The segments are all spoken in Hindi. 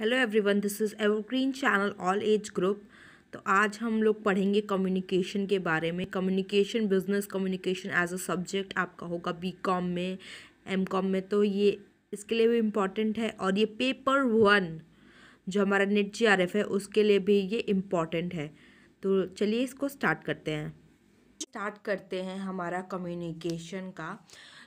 hello everyone this is evergreen channel all age group तो आज हम लोग पढ़ेंगे कम्युनिकेशन के बारे में communication business communication as a subject आपका होगा बी कॉम में एम कॉम में तो ये इसके लिए भी इम्पॉर्टेंट है और ये पेपर वन जो हमारा नेट जी आर एफ है उसके लिए भी ये इम्पॉर्टेंट है तो चलिए इसको स्टार्ट करते हैं स्टार्ट करते हैं हमारा कम्युनिकेशन का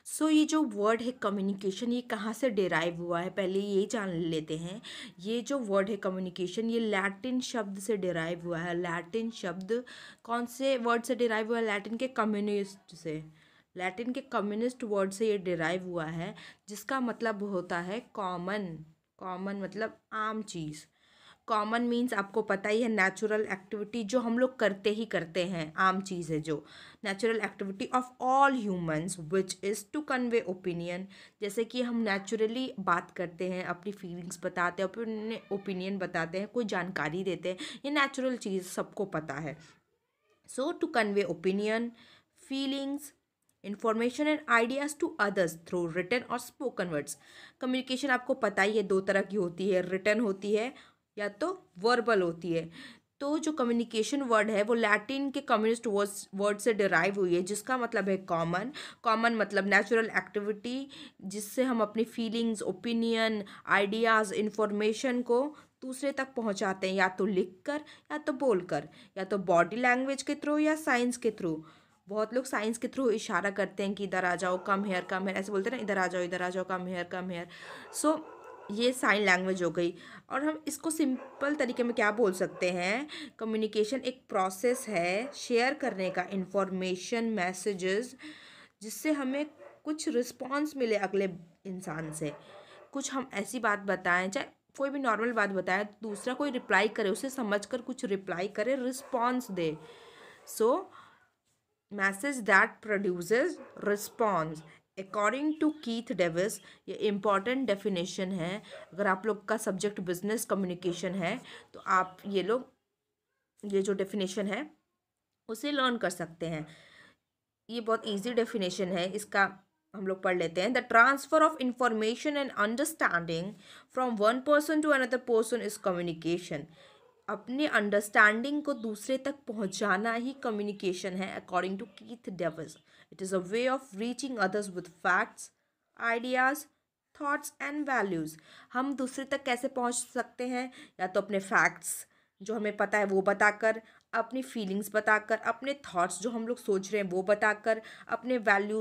सो so, ये जो वर्ड है कम्युनिकेशन ये कहाँ से डेराइव हुआ है पहले ये जान लेते हैं ये जो वर्ड है कम्युनिकेशन ये लैटिन शब्द से डेराइव हुआ है लैटिन शब्द कौन से वर्ड से डेराइव हुआ है लैटिन के कम्युनिस्ट से लैटिन के कम्युनिस्ट वर्ड से ये डिराइव हुआ है जिसका मतलब होता है कॉमन कॉमन मतलब आम चीज़ कॉमन मीन्स आपको पता ही है नेचुरल एक्टिविटी जो हम लोग करते ही करते हैं आम चीज़ है जो natural activity of all humans which is to convey opinion जैसे कि हम नेचुरली बात करते हैं अपनी फीलिंग्स बताते हैं अपने ओपिनियन बताते हैं कोई जानकारी देते हैं ये नेचुरल चीज़ सबको पता है so to convey opinion feelings information and ideas to others through written और स्पोकन वर्ड्स कम्युनिकेशन आपको पता ही है दो तरह की होती है रिटर्न होती है या तो वर्बल होती है तो जो कम्युनिकेशन वर्ड है वो लैटिन के कम्युनिस्ट वर्ड से डिराइव हुई है जिसका मतलब है कॉमन कॉमन मतलब नेचुरल एक्टिविटी जिससे हम अपनी फीलिंग्स ओपिनियन आइडियाज़ इन्फॉर्मेशन को दूसरे तक पहुंचाते हैं या तो लिखकर या तो बोलकर या तो बॉडी लैंग्वेज के थ्रू या साइंस के थ्रू बहुत लोग साइंस के थ्रू इशारा करते हैं कि इधर आ जाओ कम हेयर कम हेयर ऐसे बोलते हैं ना इधर आ जाओ इधर आ जाओ come here come here so so, ये साइन लैंग्वेज हो गई और हम इसको सिंपल तरीके में क्या बोल सकते हैं कम्युनिकेशन एक प्रोसेस है शेयर करने का इंफॉर्मेशन मैसेजेस जिससे हमें कुछ रिस्पॉन्स मिले अगले इंसान से कुछ हम ऐसी बात बताएं चाहे कोई भी नॉर्मल बात बताएं दूसरा कोई रिप्लाई करे उसे समझ कर कुछ रिप्लाई करे रिस्पॉन्स दे so message that produces response according to Keith Davis ये इम्पॉर्टेंट डेफिनेशन है अगर आप लोग का सब्जेक्ट बिजनेस कम्युनिकेशन है तो आप ये लोग ये जो डेफिनेशन है उसे लर्न कर सकते हैं ये बहुत इजी डेफिनेशन है इसका हम लोग पढ़ लेते हैं the transfer of information and understanding from one person to another person is communication अपने अंडरस्टैंडिंग को दूसरे तक पहुंचाना ही कम्युनिकेशन है according to Keith Davis it is a way of reaching others with facts ideas thoughts and values हम दूसरे तक कैसे पहुंच सकते हैं या तो अपने फैक्ट्स जो हमें पता है वो बताकर अपनी फीलिंग्स बताकर अपने थॉट्स जो हम लोग सोच रहे हैं वो बताकर अपने वैल्यूज़